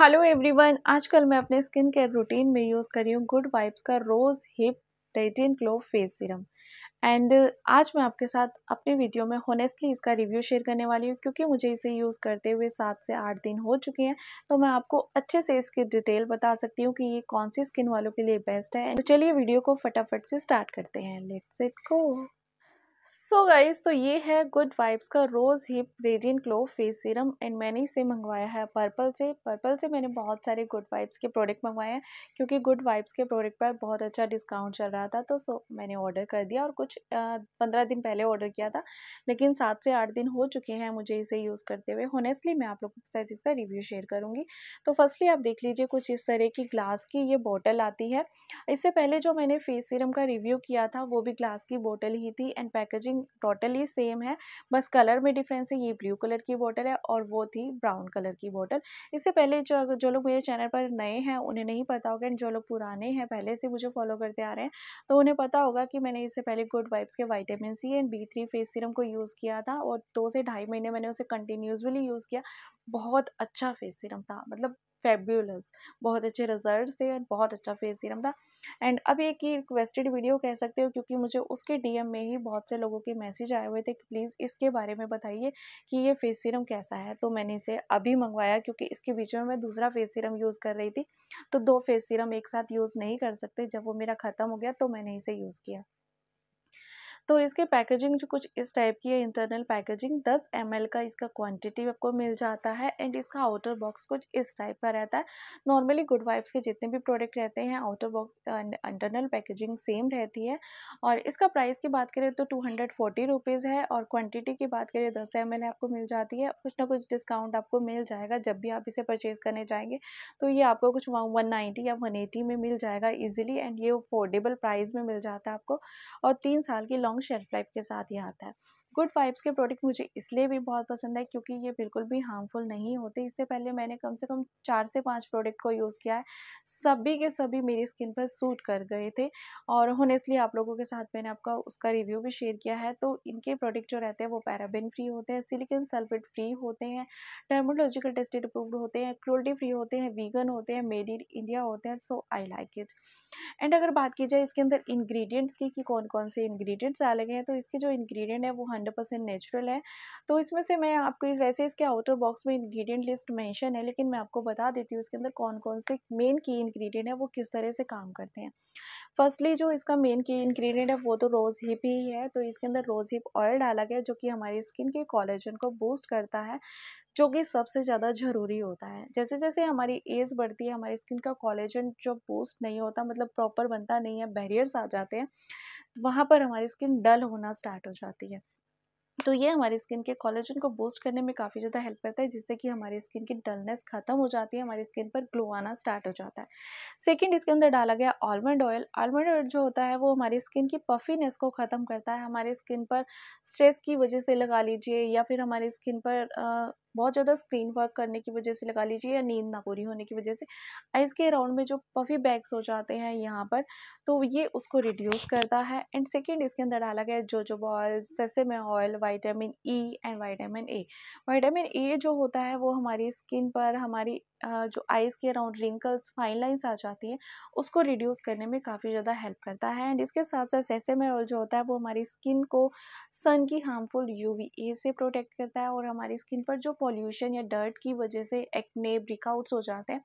hello everyone आजकल मैं अपने स्किन केयर रूटीन में यूज़ कर रही हूँ गुड वाइब्स का rose hip radiant glow face serum and आज मैं आपके साथ अपने वीडियो में होनेस्टली इसका रिव्यू शेयर करने वाली हूँ क्योंकि मुझे इसे यूज़ करते हुए सात से आठ दिन हो चुके हैं तो मैं आपको अच्छे से इसकी डिटेल बता सकती हूँ कि ये कौन सी स्किन वालों के लिए बेस्ट है तो चलिए वीडियो को फटाफट से स्टार्ट करते हैं let's it go so so guys तो ये है गुड वाइब्स का rose hip radiant glow face serum and मैंने इसे मंगवाया है पर्पल से पर्पल से मैंने बहुत सारे गुड वाइब्स के प्रोडक्ट मंगवाए हैं क्योंकि गुड वाइब्स के प्रोडक्ट पर बहुत अच्छा डिस्काउंट चल रहा था तो सो मैंने ऑर्डर कर दिया और कुछ पंद्रह दिन पहले ऑर्डर किया था लेकिन सात से आठ दिन हो चुके हैं मुझे इसे यूज़ करते हुए होनेस्टली मैं आप लोगों के साथ इसका रिव्यू शेयर करूँगी तो फर्स्टली आप देख लीजिए कुछ इस तरह की ग्लास की ये बॉटल आती है इससे पहले जो मैंने फेस सीरम का रिव्यू किया था वो भी ग्लास की बॉटल ही थी and packet packaging totally same है बस कलर में डिफरेंस है ये ब्लू कलर की बॉटल है और वो थी ब्राउन कलर की बॉटल इससे पहले जो जो लोग मेरे चैनल पर नए हैं उन्हें नहीं पता होगा एंड जो लोग पुराने हैं पहले से मुझे फॉलो करते आ रहे हैं तो उन्हें पता होगा कि मैंने इससे पहले गुड वाइब्स के vitamin C and B three face serum को यूज़ किया था और दो से ढाई महीने मैंने उसे कंटिन्यूसली यूज़ किया बहुत अच्छा फेस सीरम था मतलब फेब्यूलस बहुत अच्छे रिजल्ट थे और बहुत अच्छा फेस सीरम था एंड अब एक ही रिक्वेस्टेड वीडियो कह सकते हो क्योंकि मुझे उसके डीएम में ही बहुत से लोगों के मैसेज आए हुए थे कि प्लीज़ इसके बारे में बताइए कि ये फेस सीरम कैसा है तो मैंने इसे अभी मंगवाया क्योंकि इसके बीच में मैं दूसरा फेस सीरम यूज़ कर रही थी तो दो फेस सीरम एक साथ यूज़ नहीं कर सकते जब वो मेरा ख़त्म हो गया तो मैंने इसे यूज़ किया तो इसके पैकेजिंग जो कुछ इस टाइप की है इंटरनल पैकेजिंग 10 एम का इसका क्वांटिटी आपको मिल जाता है एंड इसका आउटर बॉक्स कुछ इस टाइप का रहता है नॉर्मली गुड वाइब्स के जितने भी प्रोडक्ट रहते हैं outer box internal packaging same रहती है और इसका प्राइस की बात करें तो टू हंड्रेड है और क्वान्टिटी की बात करें दस एम आपको मिल जाती है कुछ ना कुछ डिस्काउंट आपको मिल जाएगा जब भी आप इसे परचेज़ करने जाएंगे तो ये आपको कुछ वन या वन में मिल जाएगा ईजिली एंड ये अफोर्डेबल प्राइस में मिल जाता है आपको और तीन साल की लॉन्ग लॉन्ग शेल्फ लाइफ के साथ ही आता है गुड वाइब्स के प्रोडक्ट मुझे इसलिए भी बहुत पसंद है क्योंकि ये बिल्कुल भी हार्मफुल नहीं होते इससे पहले मैंने कम से कम चार से पाँच प्रोडक्ट को यूज़ किया है सभी के सभी मेरी स्किन पर सूट कर गए थे और इसलिए आप लोगों के साथ मैंने आपका उसका रिव्यू भी शेयर किया है तो इनके प्रोडक्ट जो रहते हैं वो पैराबिन फ्री होते हैं सिलिकन सल्फेट फ्री होते हैं टर्मोलॉजिकल टेस्टेड अप्रूव्ड होते हैं क्रोल्टी फ्री होते हैं वीगन होते हैं मेड इन इंडिया होते हैं so I like it and अगर बात की जाए इसके अंदर इंग्रेडिएंट्स की कि कौन कौन से इंग्रेडिएंट्स डाले गए हैं तो इसके जो इंग्रेडिएंट है वो हंड्रेड परसेंट नेचुरल है तो इसमें से मैं आपको वैसे इसके आउटर बॉक्स में इंग्रेडिएंट लिस्ट मेंशन है लेकिन मैं आपको बता देती हूँ इसके अंदर कौन कौन से मेन की इंग्रेडिएंट है वो किस तरह से काम करते हैं फर्स्टली जो इसका मेन की इंग्रेडिएंट है वो तो रोज़ हिप ही है तो इसके अंदर रोज़ हिप ऑयल डाला गया जो कि हमारी स्किन के कॉलेजन को बूस्ट करता है जो कि सबसे ज़्यादा ज़रूरी होता है जैसे जैसे हमारी एज बढ़ती है हमारी स्किन का कॉलेजन जो बूस्ट नहीं होता मतलब प्रॉपर बनता नहीं है बैरियर्स आ जाते हैं वहाँ पर हमारी स्किन डल होना स्टार्ट हो जाती है तो ये हमारी स्किन के कॉलेजन को बूस्ट करने में काफ़ी ज़्यादा हेल्प करता है जिससे कि हमारी स्किन की डलनेस खत्म हो जाती है हमारी स्किन पर ग्लो आना स्टार्ट हो जाता है सेकंड इसके अंदर डाला गया आलमंड ऑयल आलमंड ऑयल जो होता है वो हमारी स्किन की पफीनेस को ख़त्म करता है हमारी स्किन पर स्ट्रेस की वजह से लगा लीजिए या फिर हमारी स्किन पर बहुत ज़्यादा स्क्रीन वर्क करने की वजह से लगा लीजिए या नींद ना पूरी होने की वजह से आइज़ के अराउंड में जो पफी बैग्स हो जाते हैं यहाँ पर तो ये उसको रिड्यूस करता है एंड सेकेंड इसके अंदर डाला गया jojoba oil sesame oil vitamin E and vitamin A vitamin A जो होता है वो हमारी स्किन पर हमारी जो आइज़ के अराउंड रिंकल्स फाइन लाइन्स आ जाती हैं उसको रिड्यूस करने में काफ़ी ज़्यादा हेल्प करता है एंड इसके साथ साथ सेसेमे ऑयल जो होता है वो हमारी स्किन को सन की हार्मफुल यू से प्रोटेक्ट करता है और हमारी स्किन पर जो पॉल्यूशन या डर्ट की वजह से एक्ने ब्रेकआउट्स हो जाते हैं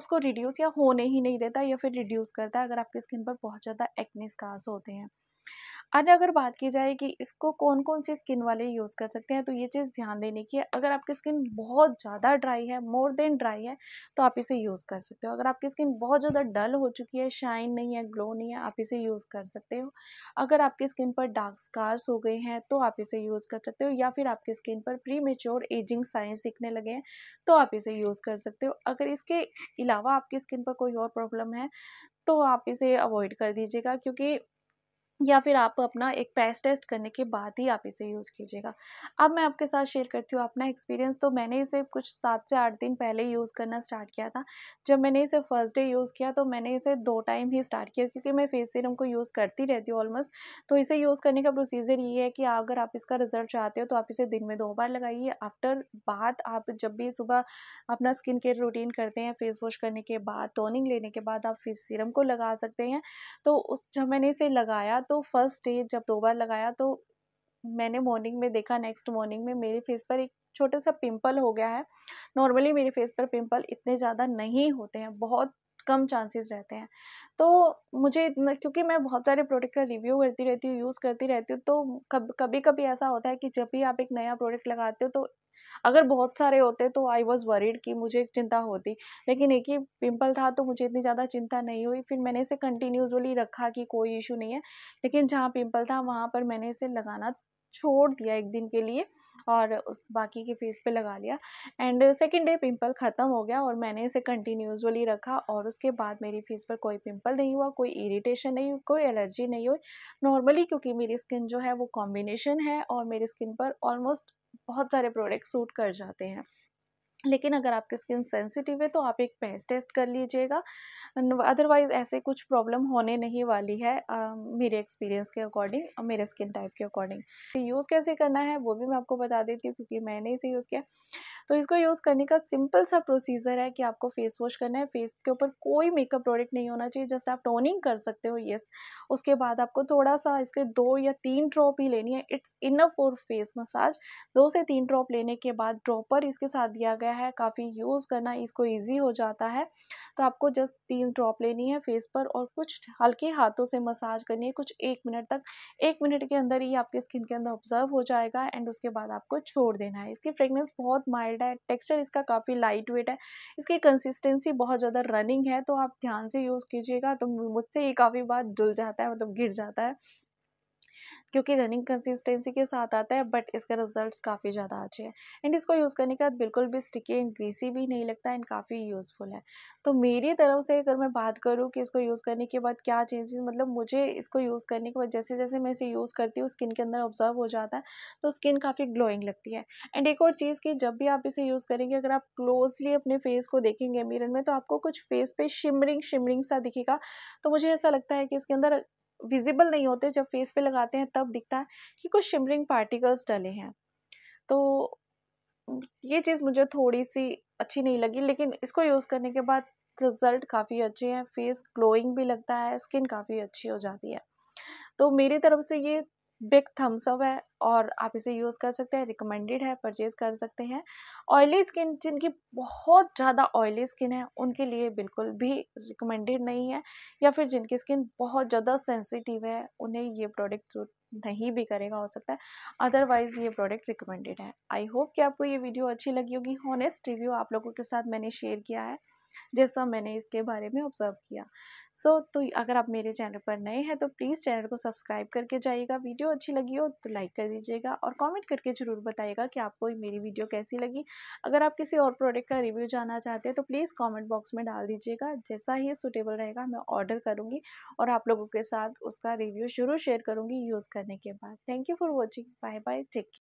उसको रिड्यूस या होने ही नहीं देता या फिर रिड्यूस करता है अगर आपकी स्किन पर बहुत ज़्यादा एक्ने स्कार्स होते हैं अब अगर बात की जाए कि इसको कौन कौन सी स्किन वाले यूज़ कर सकते हैं तो ये चीज़ ध्यान देने की है अगर आपकी स्किन बहुत ज़्यादा ड्राई है मोर देन ड्राई है तो आप इसे यूज़ कर सकते हो अगर आपकी स्किन बहुत ज़्यादा डल हो चुकी है शाइन नहीं है ग्लो नहीं है आप इसे यूज़ कर सकते हो अगर आपकी स्किन पर डार्क स्कार्स हो गए हैं तो आप इसे यूज़ कर सकते हो या फिर आपकी स्किन पर प्री मेच्योर एजिंग साइंस दिखने लगे हैं तो आप इसे यूज़ कर सकते हो अगर इसके अलावा आपकी स्किन पर कोई और प्रॉब्लम है तो आप इसे अवॉइड कर दीजिएगा क्योंकि या फिर आप अपना एक प्रेस टेस्ट करने के बाद ही आप इसे यूज़ कीजिएगा अब मैं आपके साथ शेयर करती हूँ अपना एक्सपीरियंस तो मैंने इसे कुछ सात से आठ दिन पहले यूज़ करना स्टार्ट किया था जब मैंने इसे फर्स्ट डे यूज़ किया तो मैंने इसे दो टाइम ही स्टार्ट किया क्योंकि मैं फेस सीरम को यूज़ करती रहती हूँ ऑलमोस्ट तो इसे यूज़ करने का प्रोसीजर ये है कि अगर आप इसका रिजल्ट चाहते हो तो आप इसे दिन में दो बार लगाइए आफ्टर बाद आप जब भी सुबह अपना स्किन केयर रूटीन करते हैं फेस वॉश करने के बाद टोनिंग लेने के बाद आप फेस सीरम को लगा सकते हैं तो उस जब मैंने इसे लगाया तो फर्स्ट डे जब दो बार लगाया तो मैंने मॉर्निंग में देखा नेक्स्ट मॉर्निंग में मेरे फेस पर एक छोटा सा पिंपल हो गया है नॉर्मली मेरे फेस पर पिंपल इतने ज़्यादा नहीं होते हैं बहुत कम चांसेस रहते हैं तो मुझे इतना क्योंकि मैं बहुत सारे प्रोडक्ट का रिव्यू करती रहती हूँ यूज़ करती रहती हूँ तो कब कभी कभी ऐसा होता है कि जब भी आप एक नया प्रोडक्ट लगाते हो तो अगर बहुत सारे होते तो आई वॉज़ वरीड कि मुझे चिंता होती लेकिन एक ही पिम्पल था तो मुझे इतनी ज़्यादा चिंता नहीं हुई फिर मैंने इसे कंटिन्यूसली रखा कि कोई इशू नहीं है लेकिन जहाँ पिम्पल था वहाँ पर मैंने इसे लगाना छोड़ दिया एक दिन के लिए और उस बाकी के फेस पे लगा लिया एंड सेकेंड डे पिंपल ख़त्म हो गया और मैंने इसे कंटिन्यूसली रखा और उसके बाद मेरी फेस पर कोई पिंपल नहीं हुआ कोई इरिटेशन नहीं हुई कोई एलर्जी नहीं हुई नॉर्मली क्योंकि मेरी स्किन जो है वो कॉम्बिनेशन है और मेरी स्किन पर ऑलमोस्ट बहुत सारे प्रोडक्ट सूट कर जाते हैं लेकिन अगर आपकी स्किन सेंसिटिव है तो आप एक पैच टेस्ट कर लीजिएगा अदरवाइज़ ऐसे कुछ प्रॉब्लम होने नहीं वाली है आ, मेरे एक्सपीरियंस के अकॉर्डिंग और मेरे स्किन टाइप के अकॉर्डिंग तो यूज़ कैसे करना है वो भी मैं आपको बता देती हूँ क्योंकि मैंने इसे यूज़ किया तो इसको यूज़ करने का सिंपल सा प्रोसीजर है कि आपको फेस वॉश करना है फेस के ऊपर कोई मेकअप प्रोडक्ट नहीं होना चाहिए जस्ट आप टोनिंग कर सकते हो येस उसके बाद आपको थोड़ा सा इसके दो या तीन ड्रॉप ही लेनी है it's enough for face massage दो से तीन ड्रॉप लेने के बाद ड्रॉपर इसके साथ दिया गया है काफ़ी यूज़ करना इसको ईजी हो जाता है तो आपको जस्ट तीन ड्रॉप लेनी है फेस पर और कुछ हल्के हाथों से मसाज करनी है कुछ एक मिनट तक एक मिनट के अंदर ही आपके स्किन के अंदर ऑब्जर्व हो जाएगा एंड उसके बाद आपको छोड़ देना है इसकी फ्रेगनेंस बहुत माइल्ड वेट है टेक्सचर इसका काफ़ी लाइट वेट है इसकी कंसिस्टेंसी बहुत ज़्यादा रनिंग है तो आप ध्यान से यूज़ कीजिएगा तो मुझसे ये काफ़ी बार जुल जाता है मतलब गिर जाता है क्योंकि रनिंग कंसिस्टेंसी के साथ आता है बट इसका रिजल्ट्स काफ़ी ज़्यादा अच्छे हैं एंड इसको यूज़ करने के बाद बिल्कुल भी स्टिकी एंड ग्रीसी भी नहीं लगता एंड काफ़ी यूज़फुल है तो मेरी तरफ से अगर मैं बात करूँ कि इसको यूज़ करने के बाद क्या चेंजेस मतलब मुझे इसको यूज़ करने के बाद जैसे जैसे मैं इसे यूज़ करती हूँ स्किन के अंदर ऑब्जर्व हो जाता है तो स्किन काफ़ी ग्लोइंग लगती है एंड एक और चीज़ कि जब भी आप इसे यूज़ करेंगे अगर आप क्लोजली अपने फेस को देखेंगे मिरन में तो आपको कुछ फेस पे शिमरिंग शिमरिंग सा दिखेगा तो मुझे ऐसा लगता है कि इसके अंदर विजिबल नहीं होते जब फेस पे लगाते हैं तब दिखता है कि कुछ शिमरिंग पार्टिकल्स डले हैं तो ये चीज़ मुझे थोड़ी सी अच्छी नहीं लगी लेकिन इसको यूज़ करने के बाद रिज़ल्ट काफ़ी अच्छे हैं फेस ग्लोइंग भी लगता है स्किन काफ़ी अच्छी हो जाती है तो मेरी तरफ से ये बिग थम्स अप है और आप इसे यूज़ कर सकते हैं रिकमेंडेड है परचेज़ कर सकते हैं ऑयली स्किन जिनकी बहुत ज़्यादा ऑयली स्किन है उनके लिए बिल्कुल भी रिकमेंडेड नहीं है या फिर जिनकी स्किन बहुत ज़्यादा सेंसिटिव है उन्हें ये प्रोडक्ट सूट नहीं भी करेगा हो सकता है अदरवाइज़ ये प्रोडक्ट रिकमेंडेड है आई होप कि आपको ये वीडियो अच्छी लगी होगी हॉनेस्ट रिव्यू आप लोगों के साथ मैंने शेयर किया है जैसा मैंने इसके बारे में ऑब्जर्व किया सो so, तो अगर आप मेरे चैनल पर नए हैं तो प्लीज़ चैनल को सब्सक्राइब करके जाइएगा वीडियो अच्छी लगी हो तो लाइक कर दीजिएगा और कमेंट करके ज़रूर बताइएगा कि आपको मेरी वीडियो कैसी लगी अगर आप किसी और प्रोडक्ट का रिव्यू जानना चाहते हैं तो प्लीज़ कॉमेंट बॉक्स में डाल दीजिएगा जैसा ही सुटेबल रहेगा मैं ऑर्डर करूँगी और आप लोगों के साथ उसका रिव्यू जरूर शेयर करूँगी यूज़ करने के बाद thank you for watching bye bye take